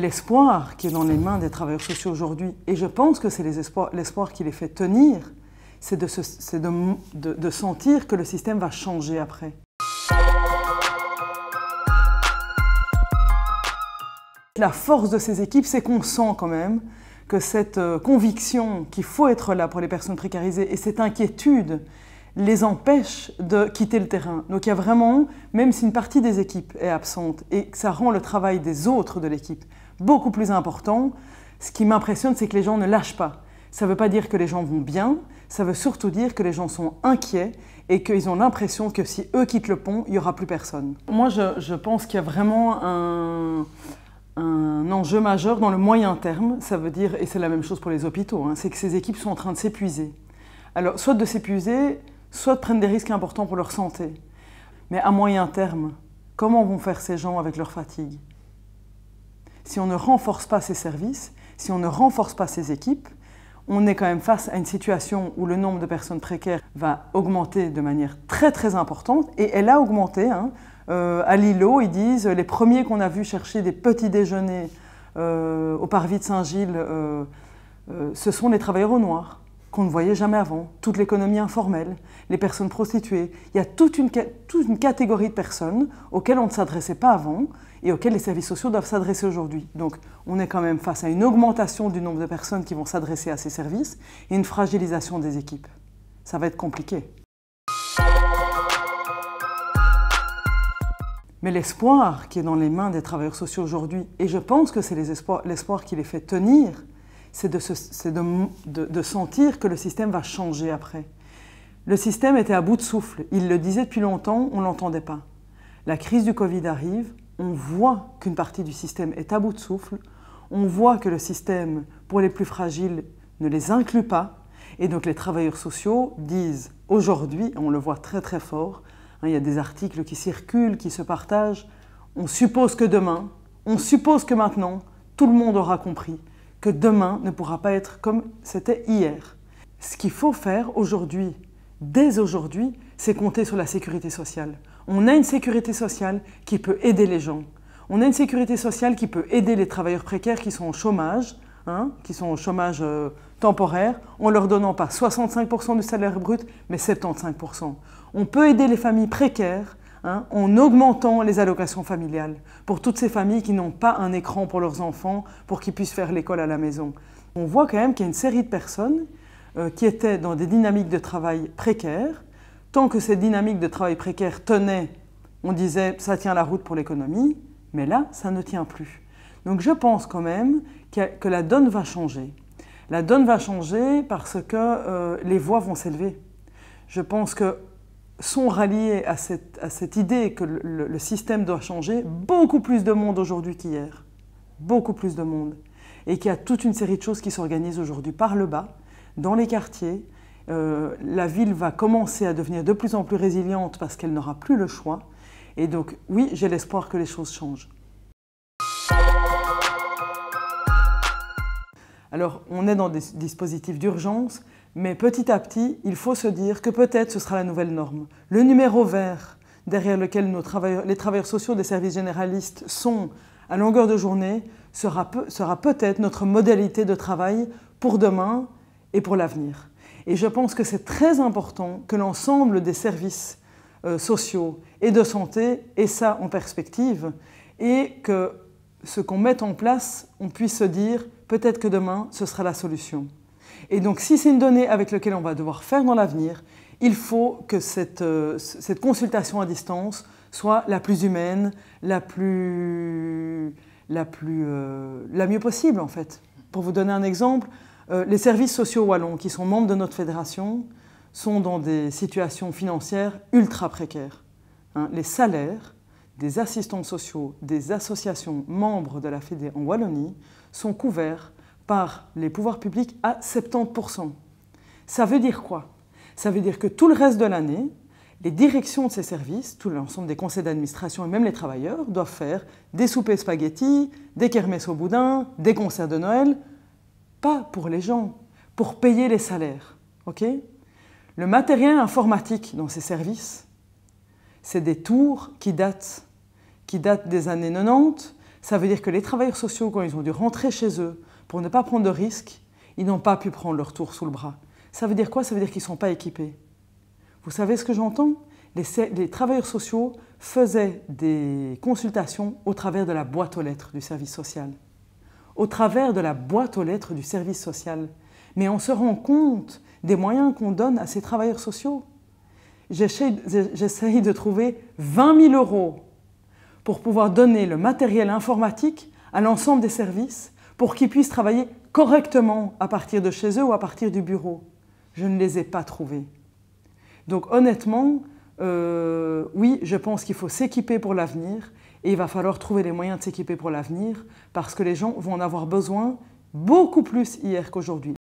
l'espoir qui est dans les mains des travailleurs sociaux aujourd'hui, et je pense que c'est l'espoir qui les fait tenir, c'est de, sentir que le système va changer après. La force de ces équipes, c'est qu'on sent quand même que cette euh, conviction qu'il faut être là pour les personnes précarisées et cette inquiétude les empêche de quitter le terrain. Donc il y a vraiment, même si une partie des équipes est absente, et ça rend le travail des autres de l'équipe beaucoup plus important. Ce qui m'impressionne, c'est que les gens ne lâchent pas. Ça ne veut pas dire que les gens vont bien, ça veut surtout dire que les gens sont inquiets et qu'ils ont l'impression que si eux quittent le pont, il n'y aura plus personne. Moi, je, pense qu'il y a vraiment un, enjeu majeur dans le moyen terme. Ça veut dire, et c'est la même chose pour les hôpitaux, hein, c'est que ces équipes sont en train de s'épuiser. Alors, soit de s'épuiser, soit de prendre des risques importants pour leur santé. Mais à moyen terme, comment vont faire ces gens avec leur fatigue si on ne renforce pas ces services, si on ne renforce pas ces équipes, on est quand même face à une situation où le nombre de personnes précaires va augmenter de manière très très importante, et elle a augmenté. Hein. Euh, à Lilo, ils disent, les premiers qu'on a vus chercher des petits déjeuners euh, au parvis de Saint-Gilles, euh, ce sont les travailleurs au noir qu'on ne voyait jamais avant, toute l'économie informelle, les personnes prostituées. Il y a toute une, catégorie de personnes auxquelles on ne s'adressait pas avant et auxquelles les services sociaux doivent s'adresser aujourd'hui. Donc on est quand même face à une augmentation du nombre de personnes qui vont s'adresser à ces services et une fragilisation des équipes. Ça va être compliqué. Mais l'espoir qui est dans les mains des travailleurs sociaux aujourd'hui, et je pense que c'est l'espoir qui les fait tenir, c'est de, de, sentir que le système va changer après. Le système était à bout de souffle. Il le disait depuis longtemps, on ne l'entendait pas. La crise du Covid arrive, on voit qu'une partie du système est à bout de souffle, on voit que le système, pour les plus fragiles, ne les inclut pas. Et donc les travailleurs sociaux disent aujourd'hui, on le voit très très fort, hein, il y a des articles qui circulent, qui se partagent, on suppose que demain, on suppose que maintenant, tout le monde aura compris que demain ne pourra pas être comme c'était hier. Ce qu'il faut faire aujourd'hui, dès aujourd'hui, c'est compter sur la sécurité sociale. On a une sécurité sociale qui peut aider les gens. On a une sécurité sociale qui peut aider les travailleurs précaires qui sont au chômage, hein, qui sont au chômage euh, temporaire, en leur donnant pas 65% du salaire brut, mais 75%. On peut aider les familles précaires Hein, en augmentant les allocations familiales pour toutes ces familles qui n'ont pas un écran pour leurs enfants, pour qu'ils puissent faire l'école à la maison. On voit quand même qu'il y a une série de personnes euh, qui étaient dans des dynamiques de travail précaires. Tant que ces dynamiques de travail précaires tenaient, on disait ça tient la route pour l'économie, mais là, ça ne tient plus. Donc je pense quand même que, la donne va changer. La donne va changer parce que euh, les voix vont s'élever. Je pense que sont ralliés à cette, idée que le, système doit changer, beaucoup plus de monde aujourd'hui qu'hier. Beaucoup plus de monde. Et qu'il y a toute une série de choses qui s'organisent aujourd'hui par le bas, dans les quartiers. Euh, la ville va commencer à devenir de plus en plus résiliente parce qu'elle n'aura plus le choix. Et donc, oui, j'ai l'espoir que les choses changent. Alors, on est dans des dispositifs d'urgence, mais petit à petit, il faut se dire que peut-être ce sera la nouvelle norme. Le numéro vert derrière lequel les travailleurs sociaux des services généralistes sont à longueur de journée sera, peut, être notre modalité de travail pour demain et pour l'avenir. Et je pense que c'est très important que l'ensemble des services euh, sociaux et de santé aient ça en perspective et que ce qu'on met en place, on puisse se dire peut-être que demain, ce sera la solution. Et donc, si c'est une donnée avec laquelle on va devoir faire dans l'avenir, il faut que cette, euh, consultation à distance soit la plus humaine, la plus, la plus, euh, la mieux possible en fait. Pour vous donner un exemple, euh, les services sociaux wallons qui sont membres de notre fédération sont dans des situations financières ultra précaires. Hein. les salaires des assistants sociaux des associations membres de la Fédé en Wallonie sont couverts par les pouvoirs publics à 70%. Ça veut dire quoi Ça veut dire que tout le reste de l'année, les directions de ces services, tout l'ensemble des conseils d'administration et même les travailleurs doivent faire des soupers spaghettis, des kermesses au boudin, des concerts de Noël, pas pour les gens, pour payer les salaires. ok le matériel informatique dans ces services, c'est des tours qui datent qui date des années 90, ça veut dire que les travailleurs sociaux, quand ils ont dû rentrer chez eux pour ne pas prendre de risques, ils n'ont pas pu prendre leur tour sous le bras. Ça veut dire quoi Ça veut dire qu'ils ne sont pas équipés. Vous savez ce que j'entends les, travailleurs sociaux faisaient des consultations au travers de la boîte aux lettres du service social. Au travers de la boîte aux lettres du service social. Mais on se rend compte des moyens qu'on donne à ces travailleurs sociaux. J'essaye de trouver 20 000 euros pour pouvoir donner le matériel informatique à l'ensemble des services pour qu'ils puissent travailler correctement à partir de chez eux ou à partir du bureau. Je ne les ai pas trouvés. Donc honnêtement, euh, oui, je pense qu'il faut s'équiper pour l'avenir et il va falloir trouver les moyens de s'équiper pour l'avenir parce que les gens vont en avoir besoin beaucoup plus hier qu'aujourd'hui.